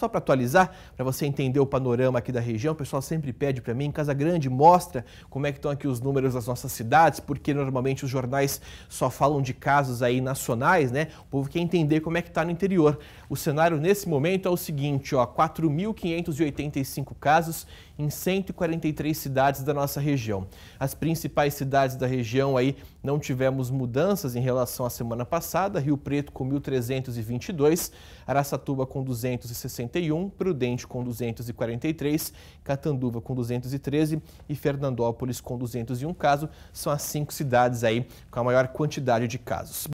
só para atualizar, para você entender o panorama aqui da região, o pessoal sempre pede para mim, Casa Grande mostra como é que estão aqui os números das nossas cidades, porque normalmente os jornais só falam de casos aí nacionais, né? O povo quer entender como é que está no interior. O cenário nesse momento é o seguinte, ó, 4.585 casos em 143 cidades da nossa região. As principais cidades da região aí não tivemos mudanças em relação à semana passada, Rio Preto com 1.322, Araçatuba com 260 261, Prudente com 243, Catanduva com 213 e Fernandópolis com 201 casos. São as cinco cidades aí com a maior quantidade de casos.